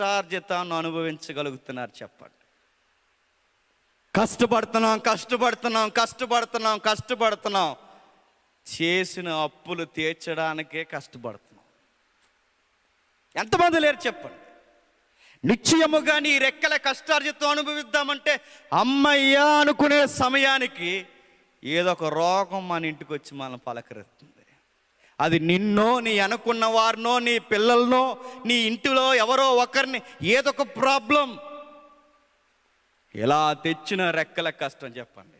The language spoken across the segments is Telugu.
కష్టార్జితాన్ని అనుభవించగలుగుతున్నారు చెప్పండి కష్టపడుతున్నాం కష్టపడుతున్నాం కష్టపడుతున్నాం కష్టపడుతున్నాం చేసిన అప్పులు తీర్చడానికే కష్టపడుతున్నాం ఎంతమంది లేరు చెప్పండి నిశ్చయముగా నీ రెక్కల కష్టార్జితం అనుభవిద్దామంటే అమ్మయ్యా అనుకునే సమయానికి ఏదో ఒక రోగం మన ఇంటికి వచ్చి మనం పలకరిస్తుంది అది నిన్నో నీ అనుకున్న వారినో నీ పిల్లలనో నీ ఇంటిలో ఎవరో ఒకరిని ఏదొక ప్రాబ్లం ఎలా తెచ్చిన రెక్కల కష్టం చెప్పండి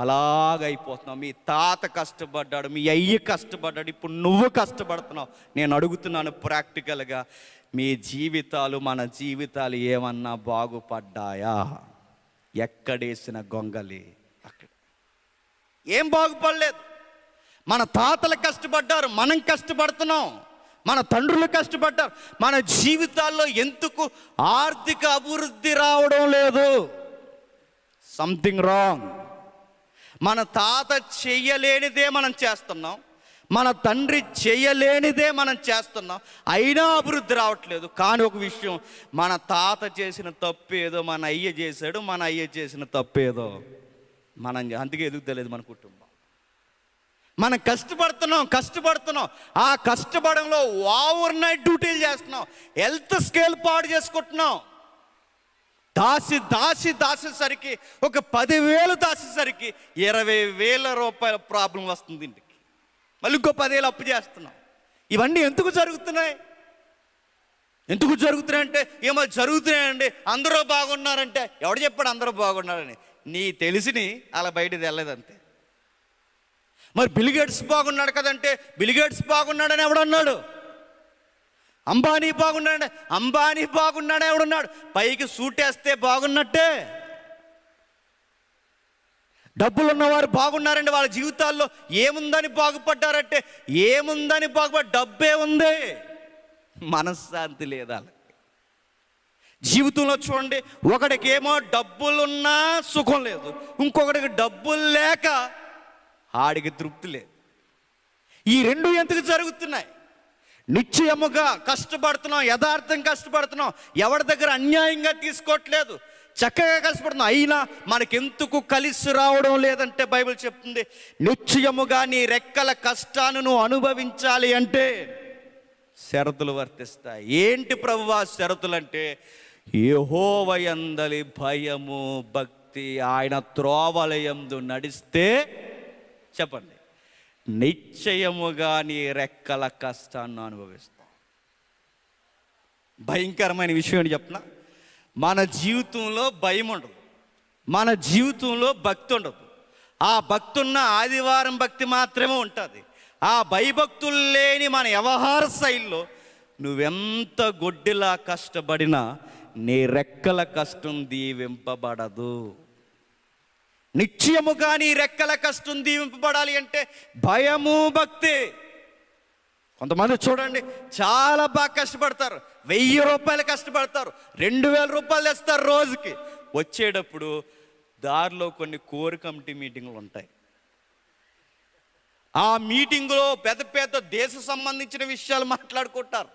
అలాగైపోతున్నావు మీ తాత కష్టపడ్డాడు మీ అయ్యి కష్టపడ్డాడు ఇప్పుడు నువ్వు కష్టపడుతున్నావు నేను అడుగుతున్నాను ప్రాక్టికల్గా మీ జీవితాలు మన జీవితాలు ఏమన్నా బాగుపడ్డాయా ఎక్కడేసిన గొంగలి అక్కడ ఏం బాగుపడలేదు మన తాతలు కష్టపడ్డారు మనం కష్టపడుతున్నాం మన తండ్రులు కష్టపడ్డారు మన జీవితాల్లో ఎందుకు ఆర్థిక అభివృద్ధి రావడం లేదు సంథింగ్ రాంగ్ మన తాత చెయ్యలేనిదే మనం చేస్తున్నాం మన తండ్రి చేయలేనిదే మనం చేస్తున్నాం అయినా అభివృద్ధి రావట్లేదు కానీ ఒక విషయం మన తాత చేసిన తప్పేదో మన అయ్య చేశాడు మన అయ్య చేసిన తప్పేదో మనం అందుకే ఎదుగు మన కుటుంబం మనం కష్టపడుతున్నాం కష్టపడుతున్నాం ఆ కష్టపడంలో ఓవర్ నైట్ డ్యూటీలు చేస్తున్నాం హెల్త్ స్కేల్ పాడు చేసుకుంటున్నాం దాసి దాసి దాసేసరికి ఒక పదివేలు దాసేసరికి ఇరవై వేల రూపాయల ప్రాబ్లం వస్తుంది ఇంటికి మళ్ళీ ఇంకో పదివేలు అప్పు చేస్తున్నాం ఇవన్నీ ఎందుకు జరుగుతున్నాయి ఎందుకు జరుగుతున్నాయంటే ఏమో జరుగుతున్నాయండి అందరూ బాగున్నారంటే ఎవడు చెప్పాడు అందరూ బాగున్నారని నీ తెలిసిని అలా బయటకు వెళ్ళదంతే మరి బిలిగేట్స్ బాగున్నాడు కదంటే బిలిగేట్స్ బాగున్నాడని ఎవడన్నాడు అంబానీ బాగున్నాడు అంబానీ బాగున్నాడే ఎవడున్నాడు పైకి సూటేస్తే బాగున్నట్టే డబ్బులు ఉన్నవారు బాగున్నారండి వాళ్ళ జీవితాల్లో ఏముందని బాగుపడ్డారంటే ఏముందని బాగుపడ్డ డబ్బే ఉంది మనశ్శాంతి లేదా జీవితంలో చూడండి ఒకడికేమో డబ్బులున్నా సుఖం లేదు ఇంకొకడికి డబ్బులు లేక ఆడికి తృప్తి లేదు ఈ రెండు ఎందుకు జరుగుతున్నాయి నిశ్చయముగా కష్టపడుతున్నాం యథార్థం కష్టపడుతున్నాం ఎవరి దగ్గర అన్యాయంగా తీసుకోవట్లేదు చక్కగా కష్టపడుతున్నాం అయినా మనకెందుకు కలిసి రావడం లేదంటే బైబిల్ చెప్తుంది నిశ్చయముగా నీ రెక్కల కష్టాన్ని నువ్వు అనుభవించాలి అంటే షరతులు వర్తిస్తాయి ఏంటి ప్రభు ఆ షరతులు అంటే యహోవయందలి భయము భక్తి ఆయన త్రోవలయందు నడిస్తే చెప్పండి నిశ్చయముగా నీ రెక్కల కష్టాన్ని అనుభవిస్తాం భయంకరమైన విషయం అని చెప్తున్నా మన జీవితంలో భయం ఉండదు మన జీవితంలో భక్తి ఉండదు ఆ భక్తున్న ఆదివారం భక్తి మాత్రమే ఉంటుంది ఆ భయభక్తులు లేని మన వ్యవహార శైలిలో నువ్వెంత గొడ్డిలా కష్టపడినా నీ రెక్కల కష్టం దీవింపబడదు నిత్యము కానీ రెక్కల కష్టం దీవింపబడాలి అంటే భయము భక్తి కొంతమంది చూడండి చాలా బాగా కష్టపడతారు వెయ్యి రూపాయలు కష్టపడతారు రెండు వేల రూపాయలు తెస్తారు రోజుకి వచ్చేటప్పుడు దారిలో కొన్ని కోర్ కమిటీ మీటింగ్లు ఉంటాయి ఆ మీటింగ్లో పెద్ద పెద్ద దేశ సంబంధించిన విషయాలు మాట్లాడుకుంటారు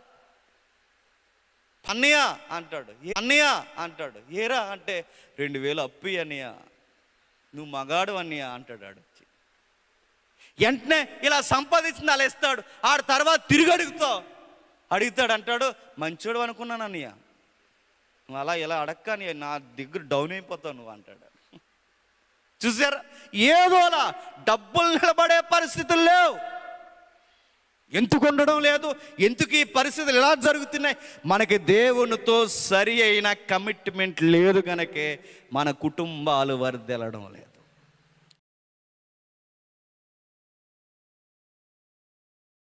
అన్నయ్య అంటాడు అన్నయ్య అంటాడు ఏరా అంటే రెండు వేలు అప్పు అన్నయ్య నువ్వు మగాడు అని అంటాడు ఆడొచ్చి వెంటనే ఇలా సంపాదించింది అలా ఇస్తాడు ఆడ తర్వాత తిరిగి అడుగుతావు అడుగుతాడు అంటాడు మంచోడు అనుకున్నాను అన్నయ్య నువ్వు అలా ఇలా అడక్క నా దగ్గర డౌన్ అయిపోతావు నువ్వు అంటాడు చూసారా ఏదోలా డబ్బులు నిలబడే పరిస్థితులు లేవు ఎందుకు ఉండడం లేదు ఎందుకు ఈ పరిస్థితులు ఎలా జరుగుతున్నాయి మనకి దేవునితో సరి అయిన కమిట్మెంట్ లేదు కనుకే మన కుటుంబాలు వరిదెలడం లేదు